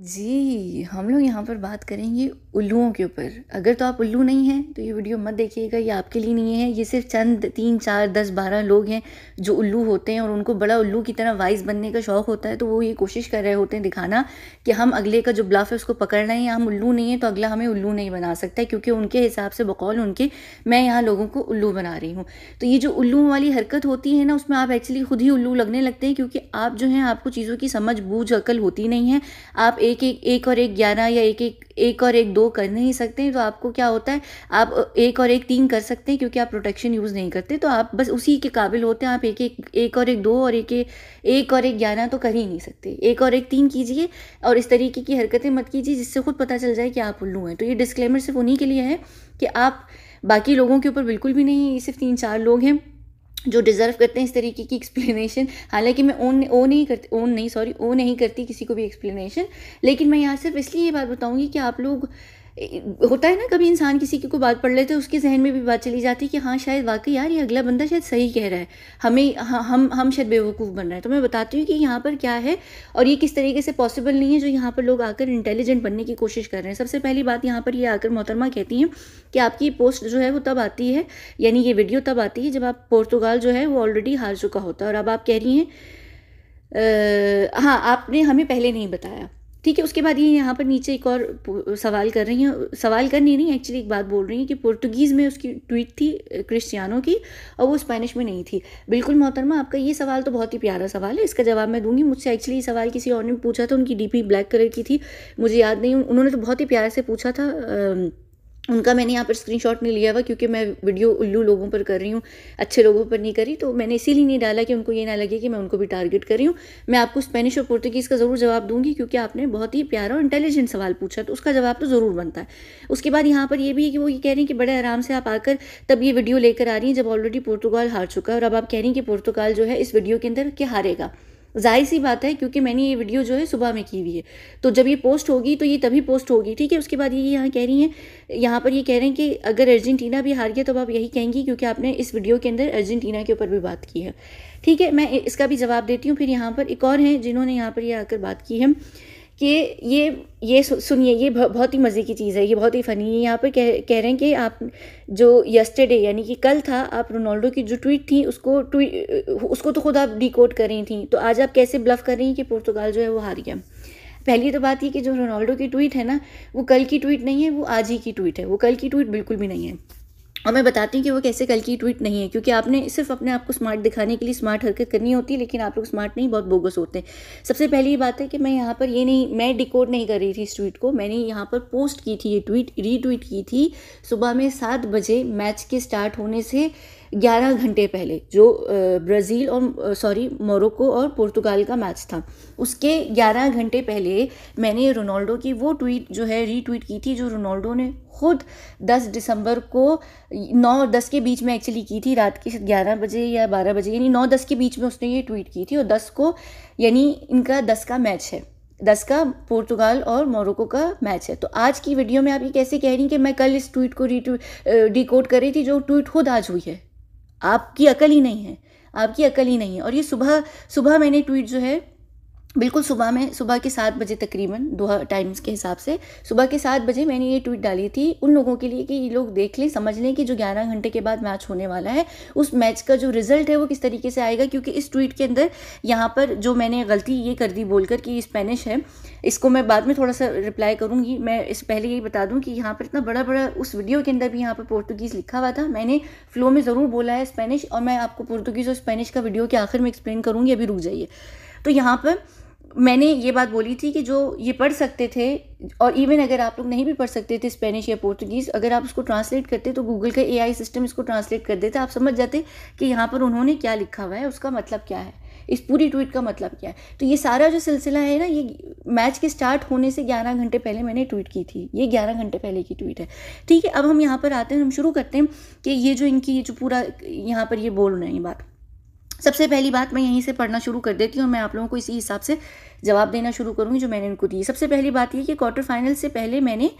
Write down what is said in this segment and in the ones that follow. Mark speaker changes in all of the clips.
Speaker 1: जी हम लोग यहाँ पर बात करेंगे उल्लुओं के ऊपर अगर तो आप उल्लू नहीं हैं तो ये वीडियो मत देखिएगा ये आपके लिए नहीं है ये सिर्फ चंद तीन चार दस बारह लोग हैं जो उल्लू होते हैं और उनको बड़ा उल्लू की तरह वाइस बनने का शौक़ होता है तो वो ये कोशिश कर रहे होते हैं दिखाना कि हम अगले का जो ब्लाफ है उसको पकड़ना है या हम उल्लू नहीं है तो अगला हमें उल्लू नहीं बना सकता क्योंकि उनके हिसाब से बकौल उनके मैं यहाँ लोगों को उल्लू बना रही हूँ तो ये जो उल्लू वाली हरकत होती है ना उसमें आप एक्चुअली खुद ही उल्लू लगने लगते हैं क्योंकि आप जो हैं आपको चीज़ों की समझ बूझ अकल होती नहीं है आप एक एक एक एक और एक ग्यारह या एक एक एक और एक दो कर नहीं सकते तो आपको क्या होता है आप एक और एक तीन कर सकते हैं क्योंकि आप प्रोटेक्शन यूज़ नहीं करते तो आप बस उसी के काबिल होते हैं आप एक एक एक और एक दो और एक एक और एक ग्यारह तो कर ही नहीं सकते एक और एक तीन कीजिए और इस तरीके की हरकतें मत कीजिए जिससे खुद पता चल जाए कि आप उल्लू हैं तो ये डिस्क्लेमर सिर्फ उन्हीं के लिए है कि आप बाकी लोगों के ऊपर बिल्कुल भी नहीं सिर्फ तीन चार लोग हैं जो डिज़र्व करते हैं इस तरीके की एक्सप्लेनेशन हालांकि मैं ओन ओ नहीं करती ओन नहीं सॉरी ओ नहीं करती किसी को भी एक्सप्लेनेशन लेकिन मैं यहाँ सिर्फ इसलिए ये बात बताऊँगी कि आप लोग होता है ना कभी इंसान किसी की कोई बात पढ़ लेते हैं उसके जहन में भी बात चली जाती है कि हाँ शायद वाकई यार ये अगला बंदा शायद सही कह रहा है हमें हाँ, हम हम शायद बेवकूफ़ बन रहे हैं तो मैं बताती हूँ कि यहाँ पर क्या है और ये किस तरीके से पॉसिबल नहीं है जो यहाँ पर लोग आकर इंटेलिजेंट बनने की कोशिश कर रहे हैं सबसे पहली बात यहाँ पर ये यह आकर मोहतरमा कहती हैं कि आपकी पोस्ट जो है वो तब आती है यानी ये वीडियो तब आती है जब आप पुर्तगाल जो है वो ऑलरेडी हार चुका होता है और अब आप कह रही हैं हाँ आपने हमें पहले नहीं बताया ठीक है उसके बाद ये यहाँ पर नीचे एक और सवाल कर रही हैं सवाल करनी नहीं एक्चुअली एक बात बोल रही हैं कि पुर्तगीज़ में उसकी ट्वीट थी क्रिश्चियानो की और वो स्पेनिश में नहीं थी बिल्कुल मोहतरमा आपका ये सवाल तो बहुत ही प्यारा सवाल है इसका जवाब मैं दूंगी मुझसे एक्चुअली ये सवाल किसी और ने पूछा था तो उनकी डीपी ब्लैक कलर की थी मुझे याद नहीं उन्होंने तो बहुत ही प्यार से पूछा था आ, उनका मैंने यहाँ पर स्क्रीनशॉट नहीं लिया हुआ क्योंकि मैं वीडियो उल्लू लोगों पर कर रही हूँ अच्छे लोगों पर नहीं करी तो मैंने इसीलिए नहीं डाला कि उनको ये ना लगे कि मैं उनको भी टारगेट कर रही हूँ मैं आपको स्पेनिश और पुर्तगीज़ का ज़रूर जवाब दूंगी क्योंकि आपने बहुत ही प्यारा और इंटेलिजेंट सवाल पूछा तो उसका जवाब तो ज़रूर बनता है उसके बाद यहाँ पर यह भी है कि वो ये कह रही हैं कि बड़े आराम से आप आकर तब ये वीडियो लेकर आ रही हैं जब ऑलरेडी पुर्तगाल हार चुका है और अब आप कह रही हैं कि पुर्तगाल जो है इस वीडियो के अंदर के हारेगा जाहिर सी बात है क्योंकि मैंने ये वीडियो जो है सुबह में की हुई है तो जब ये पोस्ट होगी तो ये तभी पोस्ट होगी ठीक है उसके बाद ये यहाँ कह रही हैं यहाँ पर ये कह रहे हैं कि अगर अर्जेंटीना भी हार गया तो आप यही कहेंगी क्योंकि आपने इस वीडियो के अंदर अर्जेंटीना के ऊपर भी बात की है ठीक है मैं इसका भी जवाब देती हूँ फिर यहाँ पर एक और हैं जिन्होंने यहाँ पर ये आकर बात की है कि ये ये सुनिए ये बहुत ही मज़े की चीज़ है ये बहुत ही फ़नी है यहाँ पर कह कह रहे हैं कि आप जो यस्टरडे यानी कि कल था आप रोनाल्डो की जो ट्वीट थी उसको ट्वीट उसको तो खुद आप डिकोड कर रही थी तो आज आप कैसे ब्लफ कर रही हैं कि पुर्तगाल जो है वो हार गया पहली तो बात ये कि जो रोनाल्डो की ट्वीट है ना वो कल की ट्वीट नहीं है वो आज ही की ट्वीट है वो कल की ट्वीट बिल्कुल भी नहीं है और मैं बताती हूँ कि वो कैसे कल की ट्वीट नहीं है क्योंकि आपने सिर्फ अपने आप को स्मार्ट दिखाने के लिए स्मार्ट हरकत करनी होती है लेकिन आप लोग स्मार्ट नहीं बहुत बोगस होते हैं सबसे पहली बात है कि मैं यहाँ पर ये नहीं मैं डिकोड नहीं कर रही थी इस ट्वीट को मैंने यहाँ पर पोस्ट की थी ये ट्वीट रीट्वीट की थी सुबह में सात बजे मैच के स्टार्ट होने से ग्यारह घंटे पहले जो ब्राज़ील और सॉरी मोरक्को और पुर्तगाल का मैच था उसके ग्यारह घंटे पहले मैंने रोनाल्डो की वो ट्वीट जो है रीट्वीट की थी जो रोनाल्डो ने खुद 10 दिसंबर को 9 10 के बीच में एक्चुअली की थी रात के 11 बजे या 12 बजे यानी 9 10 के बीच में उसने ये ट्वीट की थी और 10 को यानी इनका 10 का मैच है दस का पुर्तगाल और मोरक्को का मैच है तो आज की वीडियो में आप ये कैसे कह रही कि मैं कल इस ट्वीट को डिकोड कर रही थी जो ट्वीट खुद आज हुई है आपकी अकल ही नहीं है आपकी अकल ही नहीं है और ये सुबह सुबह मैंने ट्वीट जो है बिल्कुल सुबह में सुबह के सात बजे तकरीबन दोहा टाइम्स के हिसाब से सुबह के सात बजे मैंने ये ट्वीट डाली थी उन लोगों के लिए कि ये लोग देख लें समझ लें कि जो ग्यारह घंटे के बाद मैच होने वाला है उस मैच का जो रिजल्ट है वो किस तरीके से आएगा क्योंकि इस ट्वीट के अंदर यहाँ पर जो मैंने गलती ये कर दी बोलकर कि स्पेनिश है इसको मैं बाद में थोड़ा सा रिप्लाई करूँगी मैं इस पहले यही बता दूँ कि यहाँ पर इतना बड़ा बड़ा उस वीडियो के अंदर भी यहाँ पर पोर्तुगीज़ लिखा हुआ था मैंने फ्लो में ज़रूर बोला है स्पेनिश और मैं आपको पोर्तुगीज़ और स्पेनिश का वीडियो के आखिर में एक्सप्लेन करूँगी अभी रुक जाइए तो यहाँ पर मैंने ये बात बोली थी कि जो ये पढ़ सकते थे और इवन अगर आप लोग नहीं भी पढ़ सकते थे स्पेनिश या पोर्टुगीज़ अगर आप उसको ट्रांसलेट करते तो गूगल का एआई सिस्टम इसको ट्रांसलेट कर देता आप समझ जाते कि यहाँ पर उन्होंने क्या लिखा हुआ है उसका मतलब क्या है इस पूरी ट्वीट का मतलब क्या है तो ये सारा जो सिलसिला है ना ये मैच के स्टार्ट होने से ग्यारह घंटे पहले मैंने ट्वीट की थी ये ग्यारह घंटे पहले की ट्वीट है ठीक है अब हम यहाँ पर आते हैं हम शुरू करते हैं कि ये जो इनकी ये जो पूरा यहाँ पर ये बोल रहे हैं ये बात सबसे पहली बात मैं यहीं से पढ़ना शुरू कर देती हूँ मैं आप लोगों को इसी हिसाब से जवाब देना शुरू करूँगी जो मैंने इनको दी सबसे पहली बात ये कि क्वार्टर फाइनल से पहले मैंने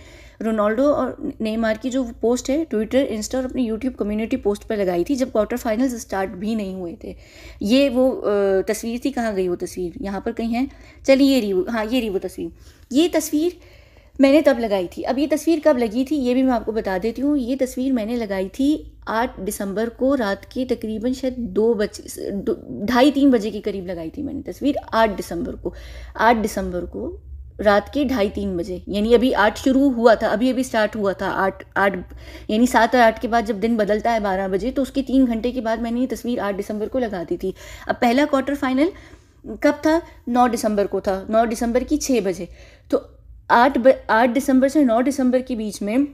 Speaker 1: रोनाल्डो और नेमार की जो पोस्ट है ट्विटर इंस्टा और अपनी यूट्यूब कम्युनिटी पोस्ट पर लगाई थी जब क्वार्टर फाइनल स्टार्ट भी नहीं हुए थे ये वो तस्वीर थी कहाँ गई वो तस्वीर यहाँ पर कहीं है चलिए ये रही हाँ ये रही वो तस्वीर ये तस्वीर मैंने तब लगाई थी अब ये तस्वीर कब लगी थी ये भी मैं आपको बता देती हूँ ये तस्वीर मैंने लगाई थी आठ दिसंबर को रात के तकरीबन शायद दो बज ढाई तीन बजे के करीब लगाई थी मैंने तस्वीर आठ दिसंबर को आठ दिसंबर को रात के ढाई तीन बजे यानी अभी आठ शुरू हुआ था अभी अभी स्टार्ट हुआ था आठ आठ यानी सात और आठ के बाद जब दिन बदलता है बारह बजे तो उसके तीन घंटे के बाद मैंने ये तस्वीर आठ दिसंबर को लगा दी थी अब पहला क्वार्टर फाइनल कब था नौ दिसंबर को था नौ दिसंबर की छः बजे तो आठ आठ दिसंबर से नौ दिसंबर के बीच में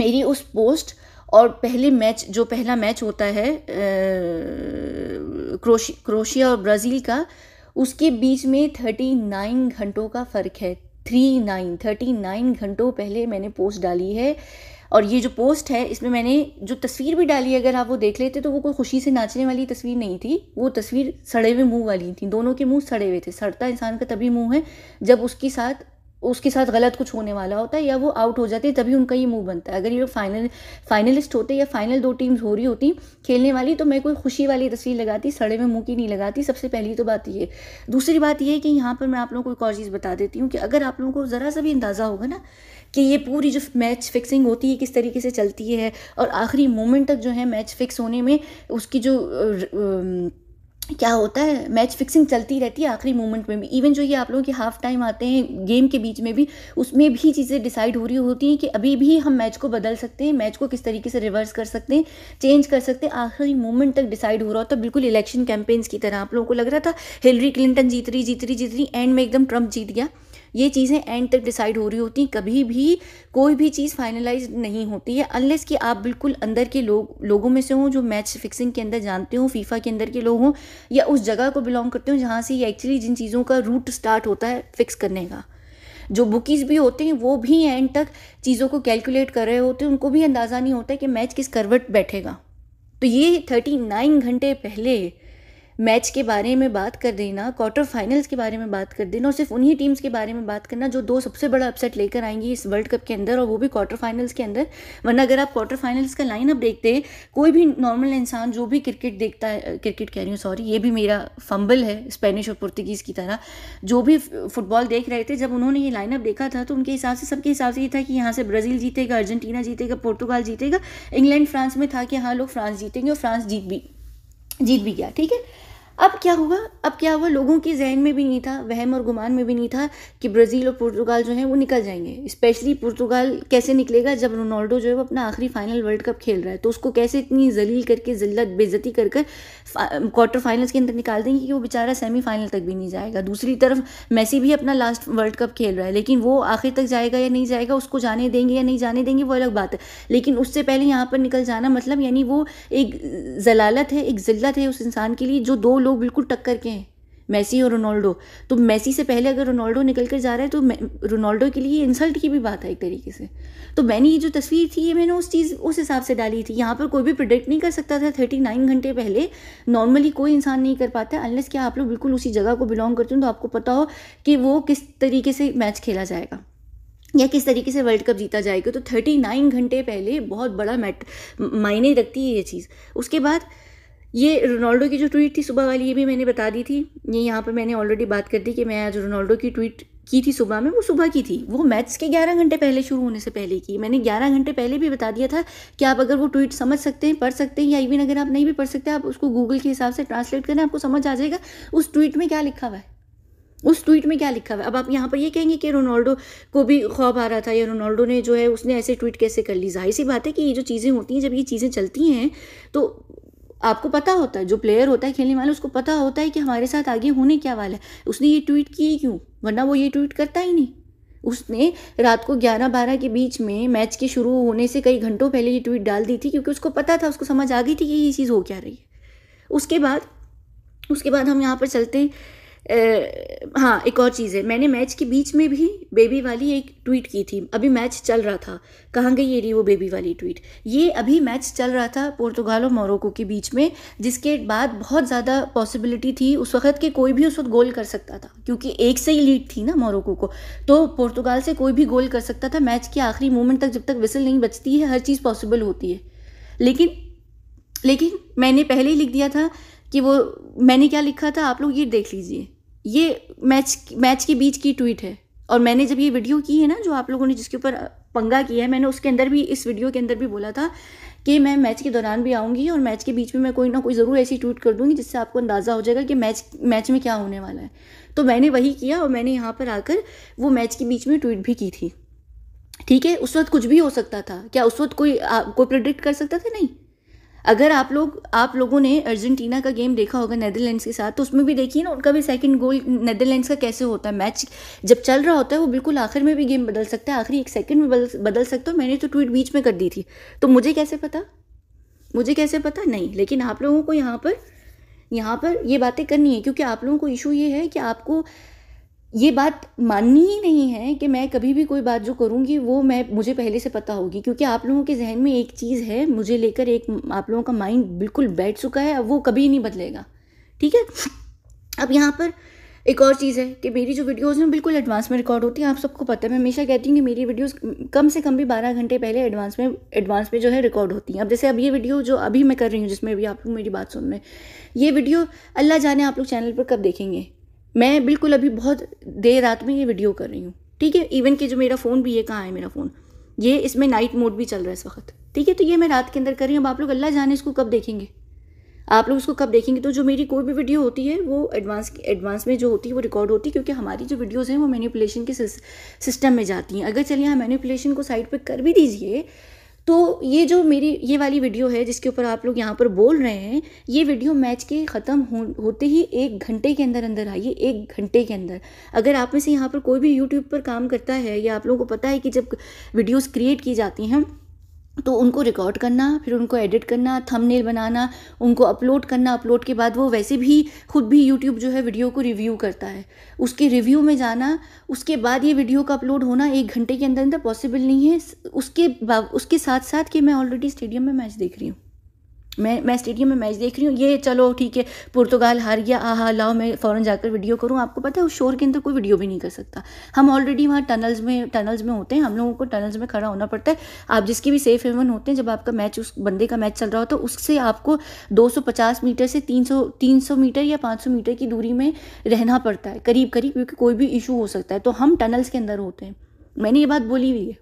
Speaker 1: मेरी उस पोस्ट और पहले मैच जो पहला मैच होता है क्रोशिया क्रोशिया और ब्राज़ील का उसके बीच में थर्टी नाइन घंटों का फ़र्क है थ्री नाइन थर्टी नाइन घंटों पहले मैंने पोस्ट डाली है और ये जो पोस्ट है इसमें मैंने जो तस्वीर भी डाली है अगर आप वो देख लेते तो वो कोई खुशी से नाचने वाली तस्वीर नहीं थी वो तस्वीर सड़े हुए मुंह वाली थी दोनों के मुंह सड़े हुए थे सड़ता इंसान का तभी मुंह है जब उसके साथ उसके साथ गलत कुछ होने वाला होता है या वो आउट हो जाते हैं तभी उनका ये मूव बनता है अगर ये लोग फाइनल फाइनलिस्ट होते या फाइनल दो टीम्स हो रही होती खेलने वाली तो मैं कोई खुशी वाली तस्वीर लगाती सड़े में मुँह की नहीं लगाती सबसे पहली तो बात ये दूसरी बात ये है कि यहाँ पर मैं आप लोगों को एक और चीज़ बता देती हूँ कि अगर आप लोगों को ज़रा सा भी अंदाज़ा होगा ना कि ये पूरी जो मैच फिक्सिंग होती है किस तरीके से चलती है और आखिरी मोमेंट तक जो है मैच फिक्स होने में उसकी जो क्या होता है मैच फिक्सिंग चलती रहती है आखिरी मोमेंट में भी इवन जो ये आप लोगों के हाफ टाइम आते हैं गेम के बीच में भी उसमें भी चीज़ें डिसाइड हो रही होती हैं कि अभी भी हम मैच को बदल सकते हैं मैच को किस तरीके से रिवर्स कर सकते हैं चेंज कर सकते हैं आखिरी मोमेंट तक डिसाइड हो रहा होता बिल्कुल इलेक्शन कैंपेन्स की तरह आप लोगों को लग रहा था हिलरी क्लिंटन जीत रही जीत रही जीत रही एंड में एकदम ट्रंप जीत गया ये चीज़ें एंड तक डिसाइड हो रही होती हैं कभी भी कोई भी चीज़ फाइनलाइज नहीं होती है अनलेस कि आप बिल्कुल अंदर के लोग लोगों में से हों जो मैच फिक्सिंग के अंदर जानते हों फीफा के अंदर के लोग हों या उस जगह को बिलोंग करते हों जहाँ से ये एक्चुअली जिन चीज़ों का रूट स्टार्ट होता है फिक्स करने का जो बुकीज़ भी होते हैं वो भी एंड तक चीज़ों को कैलकुलेट कर रहे होते हैं उनको भी अंदाज़ा नहीं होता है कि मैच किस करवट बैठेगा तो ये थर्टी नाइन घंटे पहले मैच के बारे में बात कर देना क्वार्टर फाइनल्स के बारे में बात कर देना और सिर्फ उन्हीं टीम्स के बारे में बात करना जो दो सबसे बड़ा अपसेट लेकर आएंगी इस वर्ल्ड कप के अंदर और वो भी क्वार्टर फाइनल्स के अंदर वरना अगर आप क्वार्टर फाइनल्स का लाइनअप देखते हैं कोई भी नॉर्मल इंसान जो भी क्रिकेट देखता है क्रिकेट कह रही हूँ सॉरी ये भी मेरा फंबल है स्पेनिश और पुर्तगीज़ की तरह जो भी फुटबॉल देख रहे थे जब उन्होंने ये लाइनअप देखा था तो उनके हिसाब से सबके हिसाब से ये था कि यहाँ से ब्राज़ील जीतेगा अर्जेंटीना जीतेगा पुर्तगाल जीतेगा इंग्लैंड फ्रांस में था कि हाँ लोग फ्रांस जीतेंगे और फ्रांस जीत भी जीत भी गया ठीक है अब क्या हुआ अब क्या हुआ लोगों के जहन में भी नहीं था वहम और गुमान में भी नहीं था कि ब्राज़ील और पुर्तगाल जो है वो निकल जाएंगे स्पेशली पुर्तगाल कैसे निकलेगा जब रोनाल्डो जो है वो अपना आखिरी फाइनल वर्ल्ड कप खेल रहा है तो उसको कैसे इतनी जलील करके जिल्लत बेज़ती कर कर क्वार्टर फाइनल्स के अंदर निकाल देंगे कि वो बेचारा सेमीफाइनल तक भी नहीं जाएगा दूसरी तरफ मैसी भी अपना लास्ट वर्ल्ड कप खेल रहा है लेकिन वो आखिर तक जाएगा या नहीं जाएगा उसको जाने देंगे या नहीं जाने देंगे वो अलग बात है लेकिन उससे पहले यहाँ पर निकल जाना मतलब यानी वो एक जलालत है एक जिल्लत है उस इंसान के लिए जो दो लोग लोग बिल्कुल टक्कर के हैं मैसी और रोनाल्डो तो मैसी से पहले अगर रोनाल्डो निकल कर जा रहा है तो रोनाल्डो के लिए इंसल्ट की भी बात है एक तरीके से तो मैंने ये जो तस्वीर थी ये मैंने उस चीज़ उस हिसाब से डाली थी यहाँ पर कोई भी प्रिडिक्ट नहीं कर सकता था थर्टी नाइन घंटे पहले नॉर्मली कोई इंसान नहीं कर पाता अनलेस क्या आप लोग बिल्कुल उसी जगह को बिलोंग करते हो तो आपको पता हो कि वो किस तरीके से मैच खेला जाएगा या किस तरीके से वर्ल्ड कप जीता जाएगा तो थर्टी नाइन घंटे पहले बहुत बड़ा मैट मायने रखती है ये चीज़ उसके बाद ये रोनाल्डो की जो ट्वीट थी सुबह वाली ये भी मैंने बता दी थी ये यहाँ पर मैंने ऑलरेडी बात कर दी कि मैं आज रोनाल्डो की ट्वीट की थी सुबह में वो सुबह की थी वो मैच के 11 घंटे पहले शुरू होने से पहले की मैंने 11 घंटे पहले भी बता दिया था कि आप अगर वो ट्वीट समझ सकते हैं पढ़ सकते हैं या इवन अगर आप नहीं भी पढ़ सकते आप उसको गूगल के हिसाब से ट्रांसलेट करें आपको समझ आ जाएगा उस ट्वीट में क्या लिखा हुआ है उस ट्वीट में क्या लिखा हुआ है अब आप यहाँ पर ये कहेंगे कि रोनाल्डो को भी खौफ आ रहा था या रोनाल्डो ने जो है उसने ऐसे ट्वीट कैसे कर ली जाहिर सी बात है कि ये जो चीज़ें होती हैं जब ये चीज़ें चलती हैं तो आपको पता होता है जो प्लेयर होता है खेलने वाला उसको पता होता है कि हमारे साथ आगे होने क्या वाला है उसने ये ट्वीट की क्यों वरना वो ये ट्वीट करता ही नहीं उसने रात को ग्यारह बारह के बीच में मैच के शुरू होने से कई घंटों पहले ये ट्वीट डाल दी थी क्योंकि उसको पता था उसको समझ आ गई थी कि ये चीज़ हो क्या रही है उसके बाद उसके बाद हम यहाँ पर चलते हैं हाँ एक और चीज़ है मैंने मैच के बीच में भी बेबी वाली एक ट्वीट की थी अभी मैच चल रहा था कहाँ गई ये रही वो बेबी वाली ट्वीट ये अभी मैच चल रहा था पुर्तगाल और मोरको के बीच में जिसके बाद बहुत ज़्यादा पॉसिबिलिटी थी उस वक्त के कोई भी उस वक्त गोल कर सकता था क्योंकि एक से ही लीड थी ना मोरको को तो पुर्तगाल से कोई भी गोल कर सकता था मैच के आखिरी मोमेंट तक जब तक विसल नहीं बचती है हर चीज़ पॉसिबल होती है लेकिन लेकिन मैंने पहले ही लिख दिया था कि वो मैंने क्या लिखा था आप लोग ये देख लीजिए ये मैच मैच के बीच की ट्वीट है और मैंने जब ये वीडियो की है ना जो आप लोगों ने जिसके ऊपर पंगा किया है मैंने उसके अंदर भी इस वीडियो के अंदर भी बोला था कि मैं मैच के दौरान भी आऊँगी और मैच के बीच में मैं कोई ना कोई ज़रूर ऐसी ट्वीट कर दूँगी जिससे आपको अंदाज़ा हो जाएगा कि मैच मैच में क्या होने वाला है तो मैंने वही किया और मैंने यहाँ पर आकर वो मैच के बीच में ट्वीट भी की थी ठीक है उस वक्त कुछ भी हो सकता था क्या उस वक्त कोई कोई प्रिडिक्ट कर सकता था नहीं अगर आप लोग आप लोगों ने अर्जेंटीना का गेम देखा होगा नेदरलैंड्स के साथ तो उसमें भी देखिए ना उनका भी सेकंड गोल नेदरलैंड्स का कैसे होता है मैच जब चल रहा होता है वो बिल्कुल आखिर में भी गेम बदल सकता है आखिरी एक सेकंड में बदल बदल सकता है मैंने तो ट्वीट बीच में कर दी थी तो मुझे कैसे पता मुझे कैसे पता नहीं लेकिन आप लोगों को यहाँ पर यहाँ पर ये बातें करनी है क्योंकि आप लोगों को इशू ये है कि आपको ये बात माननी ही नहीं है कि मैं कभी भी कोई बात जो करूँगी वो मैं मुझे पहले से पता होगी क्योंकि आप लोगों के जहन में एक चीज़ है मुझे लेकर एक आप लोगों का माइंड बिल्कुल बैठ चुका है अब वो कभी नहीं बदलेगा ठीक है अब यहाँ पर एक और चीज़ है कि मेरी जो वीडियोस हैं बिल्कुल एडवांस में रिकॉर्ड होती हैं आप सबको पता है मैं हमेशा कहती हूँ कि मेरी वीडियोस कम से कम भी 12 घंटे पहले एडवांस में एडवांस में जो है रिकॉर्ड होती हैं अब जैसे अब ये वीडियो जो अभी मैं कर रही हूँ जिसमें अभी आप लोग मेरी बात सुन रहे हैं ये वीडियो अल्लाह जाने आप लोग चैनल पर कब देखेंगे मैं बिल्कुल अभी बहुत देर रात में ये वीडियो कर रही हूँ ठीक है इवन कि जो मेरा फ़ोन भी ये कहाँ है मेरा फ़ोन ये इसमें नाइट मोड भी चल रहा है इस वक्त ठीक है तो ये मैं रात के अंदर कर रही हूँ अब आप लोग अल्लाह जाने इसको कब देखेंगे आप लोग उसको कब देखेंगे तो जो मेरी कोई भी वीडियो होती है वो एडवांस एडवांस में जो होती है वो रिकॉर्ड होती है क्योंकि हमारी जो वीडियोज़ हैं वो मैनिपुलेशन के सिस्टम में जाती हैं अगर चलिए हाँ मैनिपुलेशन को साइड पर कर भी दीजिए तो ये जो मेरी ये वाली वीडियो है जिसके ऊपर आप लोग यहाँ पर बोल रहे हैं ये वीडियो मैच के ख़त्म हो, होते ही एक घंटे के अंदर अंदर आई है एक घंटे के अंदर अगर आप में से यहाँ पर कोई भी यूट्यूब पर काम करता है या आप लोगों को पता है कि जब वीडियोज़ क्रिएट की जाती हैं तो उनको रिकॉर्ड करना फिर उनको एडिट करना थंबनेल बनाना उनको अपलोड करना अपलोड के बाद वो वैसे भी खुद भी यूट्यूब जो है वीडियो को रिव्यू करता है उसके रिव्यू में जाना उसके बाद ये वीडियो का अपलोड होना एक घंटे के अंदर अंदर पॉसिबल नहीं है उसके उसके साथ साथ कि मैं ऑलरेडी स्टेडियम में मैच देख रही हूँ मैं मैं स्टेडियम में मैच देख रही हूँ ये चलो ठीक है पुर्तगाल हार गया हा लाओ मैं फ़ौरन जाकर वीडियो करूँ आपको पता है उस शोर के अंदर कोई वीडियो भी नहीं कर सकता हम ऑलरेडी वहाँ टनल्स में टनल्स में होते हैं हम लोगों को टनल्स में खड़ा होना पड़ता है आप जिसके भी सेफ हेवन होते हैं जब आपका मैच उस बंदे का मैच चल रहा होता है उससे आपको दो मीटर से तीन सौ मीटर या पाँच मीटर की दूरी में रहना पड़ता है करीब करीब क्योंकि कोई भी इशू हो सकता है तो हम टनल्स के अंदर होते हैं मैंने ये बात बोली हुई है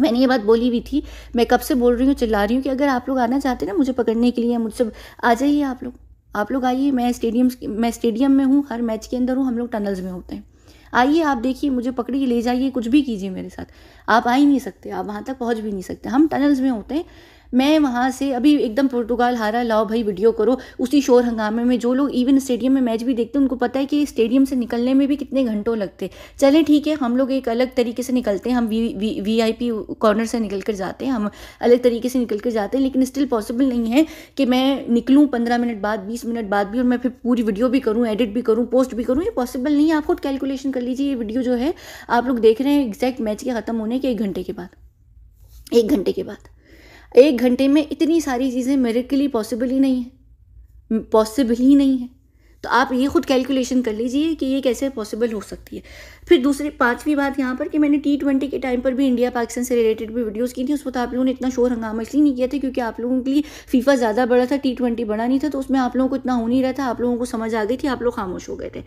Speaker 1: मैंने ये बात बोली हुई थी मैं कब से बोल रही हूँ चिल्ला रही हूँ कि अगर आप लोग आना चाहते हैं ना मुझे पकड़ने के लिए मुझसे आ जाइए आप लोग आप लोग आइए मैं स्टेडियम मैं स्टेडियम में हूँ हर मैच के अंदर हूँ हम लोग टनल्स में होते हैं आइए आप देखिए मुझे पकड़िए ले जाइए कुछ भी कीजिए मेरे साथ आप आ ही नहीं सकते आप वहाँ तक पहुँच भी नहीं सकते हम टनल्स में होते हैं मैं वहाँ से अभी एकदम पुर्तगाल हारा लाओ भाई वीडियो करो उसी शोर हंगामे में जो लोग इवन स्टेडियम में मैच भी देखते हैं उनको पता है कि स्टेडियम से निकलने में भी कितने घंटों लगते चलें ठीक है हम लोग एक अलग तरीके से निकलते हैं हम V V V I P corner से निकल कर जाते हैं हम अलग तरीके से निकल कर जाते हैं लेकिन स्टिल पॉसिबल नहीं है कि मैं निकलूँ पंद्रह मिनट बाद बीस मिनट बाद भी और मैं फिर पूरी वीडियो भी करूँ एडिट भी करूँ पोस्ट भी करूँ ये पॉसिबल नहीं है आप खुद कैलकुलेशन कर लीजिए ये वीडियो जो है आप लोग देख रहे हैं एग्जैक्ट मैच के ख़त्म होने के एक घंटे के बाद एक घंटे के बाद एक घंटे में इतनी सारी चीज़ें मेरे के लिए पॉसिबल ही नहीं है पॉसिबल ही नहीं है तो आप ये खुद कैलकुलेशन कर लीजिए कि ये कैसे पॉसिबल हो सकती है फिर दूसरी पांचवी बात यहाँ पर कि मैंने टी ट्वेंटी के टाइम पर भी इंडिया पाकिस्तान से रिलेटेड भी वीडियोस की थी उस वक्त आप लोगों ने इतना शोर हंगामा इसलिए नहीं किया था क्योंकि आप लोगों के लिए फीफा ज़्यादा बड़ा था टी ट्वेंटी बड़ा नहीं था तो उसमें आप लोगों को इतना हो नहीं रहा था आप लोगों को समझ आ गई थी आप लोग खामोश हो गए थे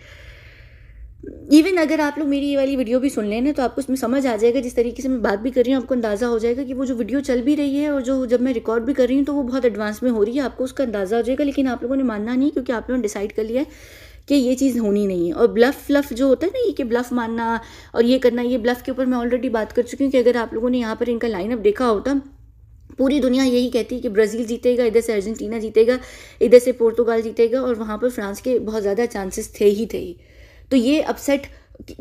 Speaker 1: इवन अगर आप लोग मेरी ये वाली वीडियो भी सुन लेने तो आपको उसमें समझ आ जाएगा जिस तरीके से मैं बात भी कर रही हूँ आपको अंदाज़ा हो जाएगा कि वो जो वीडियो चल भी रही है और जो जब मैं रिकॉर्ड भी कर रही हूँ तो वो बहुत एडवांस में हो रही है आपको उसका अंदाज़ा हो जाएगा लेकिन आप लोगों ने मानना नहीं क्योंकि आप लोगों ने डिसाइड कर लिया है कि ये चीज़ होनी नहीं है और ब्लफ फ्लफ जो होता है ना ये कि ब्लफ मानना और ये करना ये ब्लफ के ऊपर मैं ऑलरेडी बात कर चुकी हूँ कि अगर आप लोगों ने यहाँ पर इनका लाइनअप देखा होता पूरी दुनिया यही कहती है कि ब्राज़ील जीतेगा इधर से अर्जेंटीना जीतेगा इधर से पुर्तगाल जीतेगा और वहाँ पर फ्रांस के बहुत ज़्यादा चांसेस थे ही थे ही तो ये अपसेट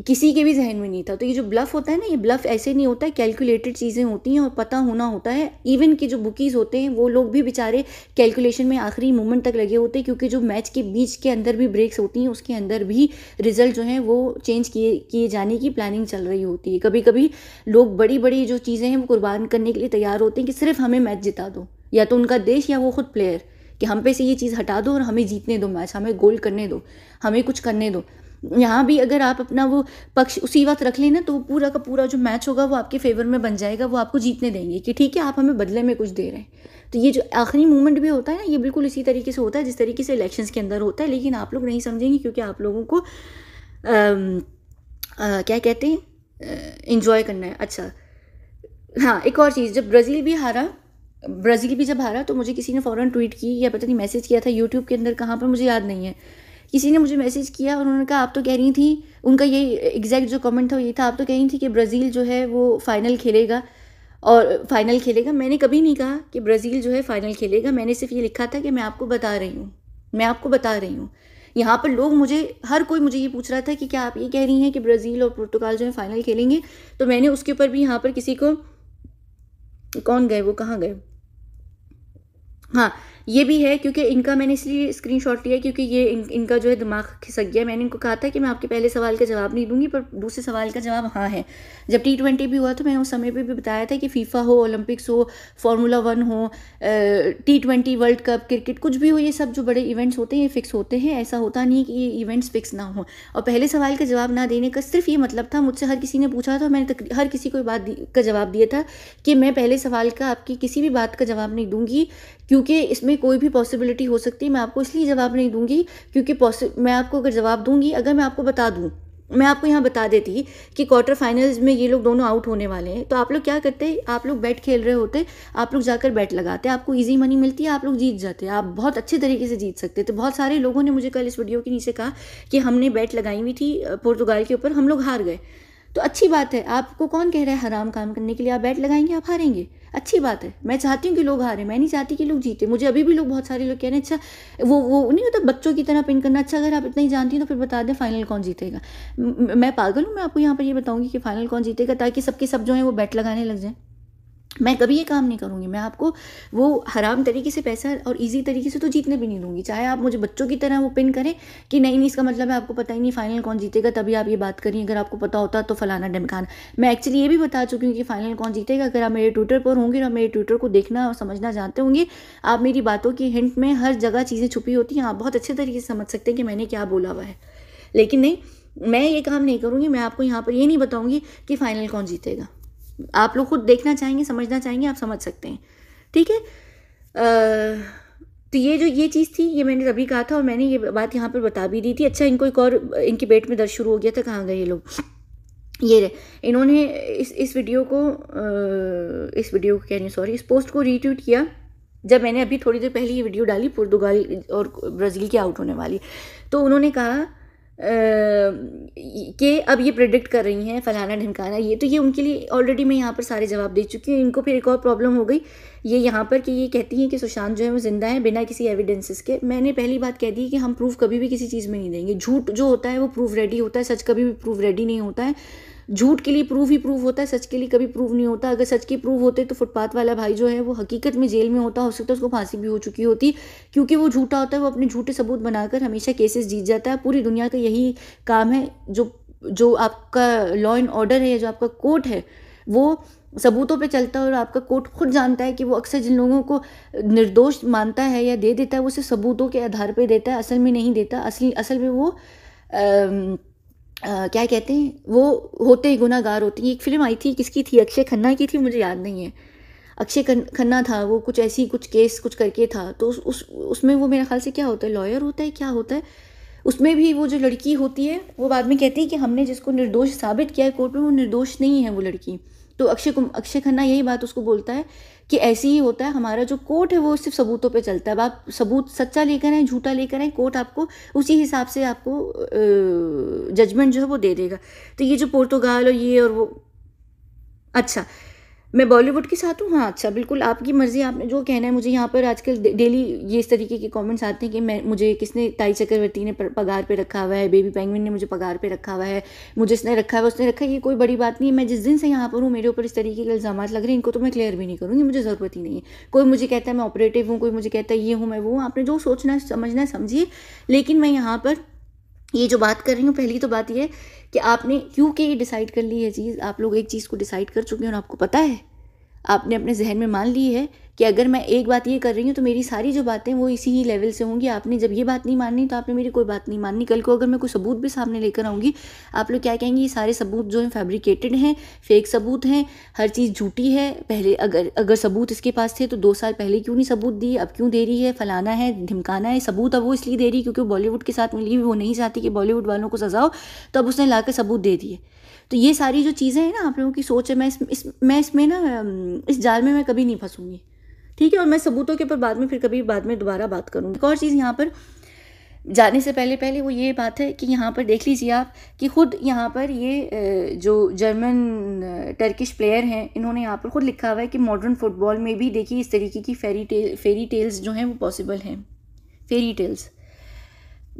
Speaker 1: किसी के भी जहन में नहीं था तो ये जो ब्लफ होता है ना ये ब्लफ ऐसे नहीं होता है कैलकुलेटेड चीज़ें होती हैं और पता होना होता है इवन के जो बुकीज़ होते हैं वो लोग भी बेचारे कैलकुलेशन में आखिरी मोमेंट तक लगे होते हैं क्योंकि जो मैच के बीच के अंदर भी ब्रेक्स होती हैं उसके अंदर भी रिजल्ट जो हैं वो चेंज किए किए जाने की प्लानिंग चल रही होती है कभी कभी लोग बड़ी बड़ी जो चीज़ें हैं वो कुर्बान करने के लिए तैयार होते हैं कि सिर्फ हमें मैच जिता दो या तो उनका देश या वो खुद प्लेयर कि हम पे से ये चीज़ हटा दो और हमें जीतने दो मैच हमें गोल करने दो हमें कुछ करने दो यहाँ भी अगर आप अपना वो पक्ष उसी वक्त रख लेना तो वो पूरा का पूरा जो मैच होगा वो आपके फेवर में बन जाएगा वो आपको जीतने देंगे कि ठीक है आप हमें बदले में कुछ दे रहे हैं तो ये जो आखिरी मूवमेंट भी होता है ना ये बिल्कुल इसी तरीके से होता है जिस तरीके से इलेक्शंस के अंदर होता है लेकिन आप लोग नहीं समझेंगे क्योंकि आप लोगों को आ, आ, क्या कहते हैं इन्जॉय करना है अच्छा हाँ एक और चीज़ जब ब्राज़ील भी हारा ब्राज़ील भी जब हारा तो मुझे किसी ने फ़ौरन ट्वीट की या पता नहीं मैसेज किया था यूट्यूब के अंदर कहाँ पर मुझे याद नहीं है किसी ने मुझे मैसेज किया और उन्होंने कहा आप तो कह रही थी उनका ये एग्जैक्ट जो कमेंट था ये था आप तो कह रही थी कि ब्राज़ील जो है वो फ़ाइनल खेलेगा और फाइनल खेलेगा मैंने कभी नहीं कहा कि ब्राज़ील जो है फ़ाइनल खेलेगा मैंने सिर्फ ये लिखा था कि मैं आपको बता रही हूँ मैं आपको बता रही हूँ यहाँ पर लोग मुझे हर कोई मुझे ये पूछ रहा था कि क्या आप ये कह रही हैं कि ब्राज़ील और पुर्तगाल जो है फ़ाइनल खेलेंगे तो मैंने उसके ऊपर भी यहाँ पर किसी को कौन गए वो कहाँ गए हाँ ये भी है क्योंकि इनका मैंने इसलिए स्क्रीनशॉट लिया क्योंकि ये इन, इनका जो है दिमाग खिसक गया मैंने इनको कहा था कि मैं आपके पहले सवाल का जवाब नहीं दूंगी पर दूसरे सवाल का जवाब हाँ है जब टी ट्वेंटी भी हुआ तो मैंने उस समय पर भी बताया था कि फीफा हो ओलंपिक्स हो फार्मूला वन हो T twenty world cup cricket कुछ भी हो ये सब जो बड़े इवेंट्स होते हैं ये फिक्स होते हैं ऐसा होता नहीं कि ये इवेंट्स फिक्स ना हो और पहले सवाल का जवाब ना देने का सिर्फ ये मतलब था मुझसे हर किसी ने पूछा था मैंने हर किसी को बात का जवाब दिया था कि मैं पहले सवाल का आपकी किसी भी बात का जवाब नहीं दूंगी क्योंकि इसमें में कोई भी पॉसिबिलिटी हो सकती है मैं आपको इसलिए जवाब नहीं दूंगी क्योंकि मैं आपको अगर जवाब दूंगी अगर मैं आपको बता दूं मैं आपको यहाँ बता देती कि क्वार्टर फाइनल्स में ये लोग दोनों आउट होने वाले हैं तो आप लोग क्या करते आप लोग बैट खेल रहे होते आप लोग जाकर बैट लगाते आपको इजी मनी मिलती है आप लोग जीत जाते आप बहुत अच्छे तरीके से जीत सकते तो बहुत सारे लोगों ने मुझे कल इस वीडियो के नीचे कहा कि हमने बैट लगाई हुई थी पुर्तगाल के ऊपर हम लोग हार गए तो अच्छी बात है आपको कौन कह रहा है हराम काम करने के लिए आप बैट लगाएंगे आप हारेंगे अच्छी बात है मैं चाहती हूँ कि लोग हारे मैं नहीं चाहती कि लोग जीते मुझे अभी भी लोग बहुत सारे लोग कह रहे हैं अच्छा वो वो नहीं होता बच्चों की तरह पिन करना अच्छा अगर आप इतना ही जानती हैं तो फिर बता दें फाइनल कौन जीतेगा मैं पागल हूँ मैं आपको यहाँ पर ये बताऊँगी कि फाइनल कौन जीतेगा ताकि सबके सब जो है वो बैट लगाने लग जाएँ मैं कभी ये काम नहीं करूँगी मैं आपको वो हराम तरीके से पैसा और इजी तरीके से तो जीतने भी नहीं दूंगी चाहे आप मुझे बच्चों की तरह वो पिन करें कि नहीं नहीं इसका मतलब है आपको पता ही नहीं फाइनल कौन जीतेगा तभी आप ये बात करिए अगर आपको पता होता तो फलाना डमकान मैं एक्चुअली ये भी बता चुकी हूँ कि फाइनल कौन जीतेगा अगर आप मेरे ट्विटर पर होंगे और मेरे ट्विटर को देखना और समझना जानते होंगे आप मेरी बातों की हिंट में हर जगह चीज़ें छुपी होती हैं आप बहुत अच्छे तरीके से समझ सकते हैं कि मैंने क्या बोला हुआ है लेकिन नहीं मैं ये काम नहीं करूँगी मैं आपको यहाँ पर ये नहीं बताऊँगी कि फाइनल कौन जीतेगा आप लोग खुद देखना चाहेंगे समझना चाहेंगे आप समझ सकते हैं ठीक है तो ये जो ये चीज़ थी ये मैंने तभी कहा था और मैंने ये बात यहाँ पर बता भी दी थी अच्छा इनको एक और इनके पेट में दर्द शुरू हो गया था कहाँ गए ये लोग ये रहे इन्होंने इस इस वीडियो को इस वीडियो को कह रही सॉरी इस पोस्ट को रीट्वीट किया जब मैंने अभी थोड़ी देर पहले ये वीडियो डाली पुर्तगाल और ब्राज़ील की आउट होने वाली तो उन्होंने कहा के अब ये प्रिडिक्ट कर रही हैं फलाना ढिकाना ये तो ये उनके लिए ऑलरेडी मैं यहाँ पर सारे जवाब दे चुकी हूँ इनको फिर एक और प्रॉब्लम हो गई ये यहाँ पर कि ये कहती हैं कि सुशांत जो है वो ज़िंदा है बिना किसी एविडेंसेस के मैंने पहली बात कह दी कि हम प्रूफ कभी भी किसी चीज़ में नहीं देंगे झूठ जो होता है वो प्रूफ रेडी होता है सच कभी भी प्रूफ रेडी नहीं होता है झूठ के लिए प्रूफ ही प्रूफ होता है सच के लिए कभी प्रूफ नहीं होता अगर सच के प्रूफ होते तो फुटपाथ वाला भाई जो है वो हकीकत में जेल में होता हो सकता है उसको फांसी भी हो चुकी होती क्योंकि वो झूठा होता है वो अपने झूठे सबूत बनाकर हमेशा केसेस जीत जाता है पूरी दुनिया का यही काम है जो जो आपका लॉ एंड ऑर्डर है जो आपका कोर्ट है वो सबूतों पे चलता है और आपका कोर्ट खुद जानता है कि वो अक्सर जिन लोगों को निर्दोष मानता है या दे देता है वो सिर्फ सबूतों के आधार पे देता है असल में नहीं देता असली असल में वो आ, आ, क्या कहते हैं वो होते ही गुनागार होती हैं एक फिल्म आई थी किसकी थी अक्षय खन्ना की थी मुझे याद नहीं है अक्षय खन्ना था वो कुछ ऐसी कुछ केस कुछ करके था तो उस, उस उसमें वो मेरे ख्याल से क्या होता है लॉयर होता है क्या होता है उसमें भी वो जो लड़की होती है वो बाद में कहती है कि हमने जिसको निर्दोष साबित किया है कोर्ट में वो निर्दोष नहीं है वो लड़की तो अक्षय अक्षय खन्ना यही बात उसको बोलता है कि ऐसे ही होता है हमारा जो कोर्ट है वो सिर्फ सबूतों पे चलता है अब आप सबूत सच्चा लेकर आए झूठा लेकर आए कोर्ट आपको उसी हिसाब से आपको जजमेंट जो है वो दे देगा तो ये जो पोर्तुगाल और ये और वो अच्छा मैं बॉलीवुड के साथ हूँ हाँ अच्छा बिल्कुल आपकी मर्ज़ी आपने जो कहना है मुझे यहाँ पर आजकल डेली ये इस तरीके के कमेंट्स आते हैं कि मैं मुझे किसने ताई चक्रवर्ती ने पगार पे रखा हुआ है बेबी पैंगविन ने मुझे पगार पे रखा हुआ है मुझे इसने रखा हुआ है उसने रखा है ये कोई बड़ी बात नहीं है मैं जिस दिन से यहाँ पर हूँ मेरे ऊपर इस तरीके के इल्ज़ाम लग रहे हैं इनको तो मैं क्लियर भी नहीं करूँगी मुझे ज़रूरत ही नहीं है कोई मुझे कहता है मैं ऑपरेटिव हूँ कोई मुझे कहता है ये हूँ मैं वो आपने जो सोचना समझना समझिए लेकिन मैं यहाँ पर ये जो बात कर रही हूँ पहली तो बात ये है कि आपने क्योंकि ये डिसाइड कर ली है चीज़ आप लोग एक चीज़ को डिसाइड कर चुके हैं और आपको पता है आपने अपने जहन में मान ली है कि अगर मैं एक बात ये कर रही हूँ तो मेरी सारी जो बातें वो इसी ही लेवल से होंगी आपने जब ये बात नहीं माननी तो आपने मेरी कोई बात नहीं माननी कल को अगर मैं कोई सबूत भी सामने लेकर आऊँगी आप लोग क्या कहेंगे ये सारे सबूत जो हैं फैब्रिकेटेड हैं फेक सबूत हैं हर चीज़ झूठी है पहले अगर अगर सबूत इसके पास थे तो दो साल पहले क्यों नहीं सबूत दिए अब क्यों दे रही है फलाना है धमकाना है सबूत अब वो इसलिए दे रही है क्योंकि बॉलीवुड के साथ मिली वो नहीं चाहती कि बॉलीवुड वालों को सजाओ तो अब उसने ला सबूत दे दिए तो ये सारी जो चीज़ें हैं ना आप लोगों की सोच है मैं इस, इस मैं इसमें ना इस जाल में मैं कभी नहीं फंसूंगी ठीक है और मैं सबूतों के ऊपर बाद में फिर कभी बाद में दोबारा बात करूँगी एक और चीज़ यहाँ पर जाने से पहले पहले वो ये बात है कि यहाँ पर देख लीजिए आप कि खुद यहाँ पर ये जो जर्मन टर्किश प्लेयर हैं इन्होंने यहाँ पर खुद लिखा हुआ है कि मॉडर्न फुटबॉल में भी देखिए इस तरीके की फेरी टेल फेरी टेल्स जो हैं वो पॉसिबल हैं fairy tales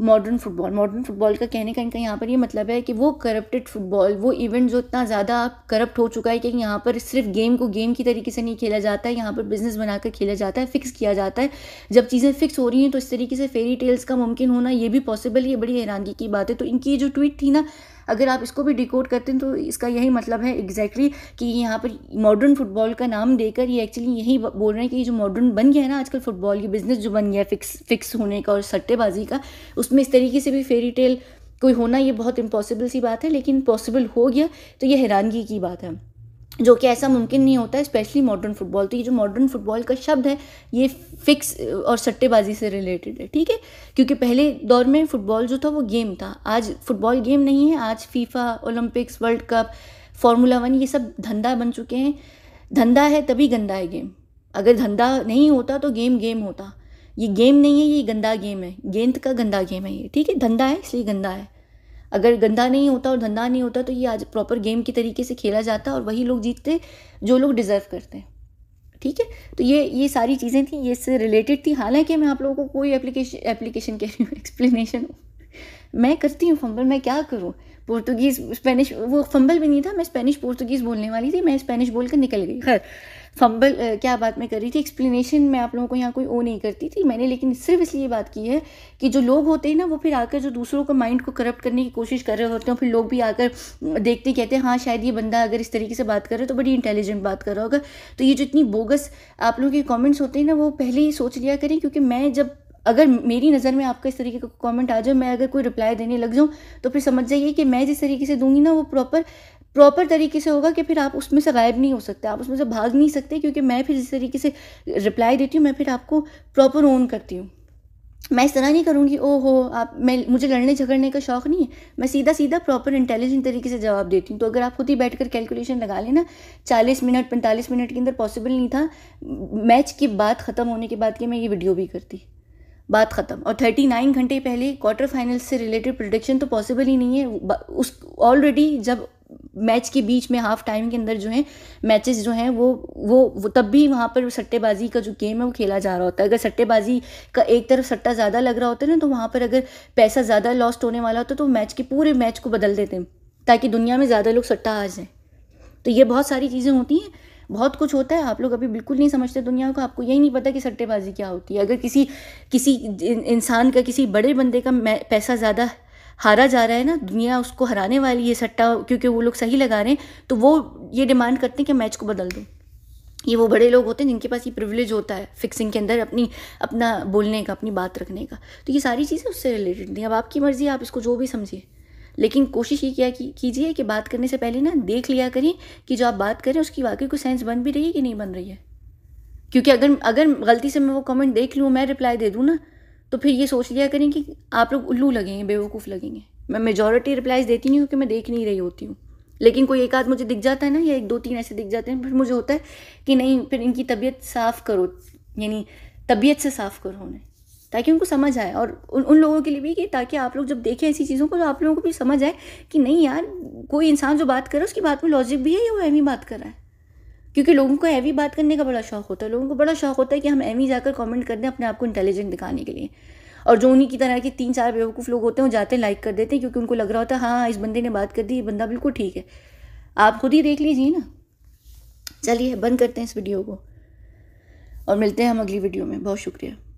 Speaker 1: modern football modern football का कहने का इनका यहाँ पर ये मतलब है कि वो करप्टेड फुटबॉल वो इवेंट जो इतना ज़्यादा करप्ट हो चुका है कि यहाँ पर सिर्फ गेम को गेम की तरीके से नहीं खेला जाता है यहाँ पर बिजनेस बनाकर खेला जाता है फिक्स किया जाता है जब चीज़ें फिक्स हो रही हैं तो इस तरीके से फेरी टेल्स का मुमकिन होना ये भी पॉसिबल ये बड़ी हैरानगी की बात है तो इनकी जो ट्वीट थी ना अगर आप इसको भी डिकोड करते हैं तो इसका यही मतलब है एग्जैक्टली कि यहाँ पर मॉडर्न फुटबॉल का नाम देकर ये एक्चुअली यही बोल रहे हैं कि ये जो मॉडर्न बन गया है ना आजकल फुटबॉल की बिज़नेस जो बन गया है फिक्स फिक्स होने का और सट्टेबाजी का उसमें इस तरीके से भी फेरी टेल कोई होना ये बहुत इम्पॉसिबल सी बात है लेकिन पॉसिबल हो गया तो ये हैरानगी की बात है जो कि ऐसा मुमकिन नहीं होता है स्पेशली मॉडर्न फुटबॉल तो ये जो मॉडर्न फुटबॉल का शब्द है ये फिक्स और सट्टेबाजी से रिलेटेड है ठीक है क्योंकि पहले दौर में फुटबॉल जो था वो गेम था आज फुटबॉल गेम नहीं है आज FIFA Olympics world cup formula one ये सब धंधा बन चुके हैं धंधा है तभी गंदा है गेम अगर धंधा नहीं होता तो गेम गेम होता ये गेम नहीं है ये गंदा गेम है गेंद का गंदा गेम है ये ठीक है धंधा है इसलिए गंदा है अगर गंदा नहीं होता और धंधा नहीं होता तो ये आज प्रॉपर गेम के तरीके से खेला जाता और वही लोग जीतते जो लोग डिज़र्व करते हैं ठीक है तो ये ये सारी चीज़ें थी ये इससे रिलेटेड थी हालांकि मैं आप लोगों को कोई एप्लीकेशन एप्लीकेशन कह रही हूँ एक्सप्लेनेशन मैं करती हूँ फंबल मैं क्या करूँ पुर्तगीज़ स्पेनिश वो फंबल भी नहीं था मैं स्पेनिश पुर्तगीज़ बोलने वाली थी मैं स्पेनिश बोल कर निकल गई खैर फंबल uh, क्या बात मैं कर रही थी एक्सप्लेनेशन मैं आप लोगों को यहाँ कोई ओ नहीं करती थी मैंने लेकिन सिर्फ इसलिए बात की है कि जो लोग होते हैं ना वो फिर आकर जो दूसरों का माइंड को करप्ट करने की कोशिश कर रहे होते हैं फिर लोग भी आकर देखते कहते हैं हाँ शायद ये बंदा अगर इस तरीके से बात कर रहा है तो बड़ी इंटेलिजेंट बात कर रहा होगा तो ये जो इतनी बोगस आप लोगों के कॉमेंट्स होते हैं ना वो पहले ही सोच लिया करें क्योंकि मैं जब अगर मेरी नज़र में आपका इस तरीके का कमेंट आ जाए मैं अगर कोई रिप्लाई देने लग जाऊँ तो फिर समझ जाइए कि मैं जिस तरीके से दूंगी ना वो प्रॉपर प्रॉपर तरीके से होगा कि फिर आप उसमें से गायब नहीं हो सकते आप उसमें से भाग नहीं सकते क्योंकि मैं फिर जिस तरीके से रिप्लाई देती हूँ मैं फिर आपको प्रॉपर ओन करती हूँ मैं इस तरह नहीं करूँगी ओ हो आप मैं मुझे लड़ने झगड़ने का शौक़ नहीं है मैं सीधा सीधा प्रॉपर इंटेलिजेंट तरीके से जवाब देती हूँ तो अगर आप खुद ही बैठ कर कैलकुलेशन लगा लेना चालीस मिनट पैंतालीस मिनट के अंदर पॉसिबल नहीं था मैच की बात ख़त्म होने के बाद कि मैं ये वीडियो भी करती बात ख़त्म और थर्टी नाइन घंटे पहले क्वार्टर फाइनल से रिलेटेड प्रोडिक्शन तो पॉसिबल ही नहीं है उस ऑलरेडी जब मैच के बीच में हाफ टाइम के अंदर जो है मैचेस जो हैं वो वो वो तब भी वहाँ पर सट्टेबाजी का जो गेम है वो खेला जा रहा होता है अगर सट्टेबाजी का एक तरफ सट्टा ज़्यादा लग रहा होता है ना तो वहाँ पर अगर पैसा ज़्यादा लॉस्ट होने वाला होता है तो मैच के पूरे मैच को बदल देते हैं ताकि दुनिया में ज़्यादा लोग सट्टा आ जाएँ तो ये बहुत सारी चीज़ें होती हैं बहुत कुछ होता है आप लोग अभी बिल्कुल नहीं समझते दुनिया को आपको यही नहीं पता कि सट्टेबाजी क्या होती है अगर किसी किसी इंसान का किसी बड़े बंदे का पैसा ज़्यादा हारा जा रहा है ना दुनिया उसको हराने वाली है सट्टा क्योंकि वो लोग सही लगा रहे हैं तो वो ये डिमांड करते हैं कि मैच को बदल दो ये वो बड़े लोग होते हैं जिनके पास ये प्रिविलेज होता है फिक्सिंग के अंदर अपनी अपना बोलने का अपनी बात रखने का तो ये सारी चीज़ें उससे रिलेटेड थी अब आपकी मर्ज़ी है आप इसको जो भी समझिए लेकिन कोशिश ये किया कि कीजिए कि बात करने से पहले ना देख लिया करें कि जो आप बात करें उसकी वाकई कोई सेंस बन भी रही है कि नहीं बन रही है क्योंकि अगर अगर गलती से मैं वो कमेंट देख लूँ मैं रिप्लाई दे दूँ ना तो फिर ये सोच लिया करें कि आप लोग उल्लू लगेंगे बेवकूफ़ लगेंगे मैं मेजोरिटी रिप्लाइज देती नहीं हूँ क्योंकि मैं देख नहीं रही होती हूँ लेकिन कोई एक आध मुझे दिख जाता है ना या एक दो तीन ऐसे दिख जाते हैं फिर मुझे होता है कि नहीं फिर इनकी तबीयत साफ़ करो यानी तबीयत से साफ़ करो उन्हें ताकि उनको समझ आए और उन उन लोगों के लिए भी कि ताकि आप लोग जब देखें ऐसी चीज़ों को तो आप लोगों को भी समझ आए कि नहीं यार कोई इंसान जो बात कर रहा है उसकी बात में लॉजिक भी है या वो एम ही बात कर रहा है क्योंकि लोगों को ऐवी बात करने का बड़ा शौक़ होता है लोगों को बड़ा शौक़ होता है कि हम ऐवी जाकर कमेंट कर दें अपने आप को इंटेलिजेंट दिखाने के लिए और जो उन्हीं की तरह के तीन चार बेवकूफ़ लोग होते हैं वो जाते हैं लाइक कर देते हैं क्योंकि उनको लग रहा होता है हाँ इस बंदे ने बात कर दी ये बंदा बिल्कुल ठीक है आप खुद ही देख लीजिए ना चलिए बंद करते हैं इस वीडियो को और मिलते हैं हम अगली वीडियो में बहुत शुक्रिया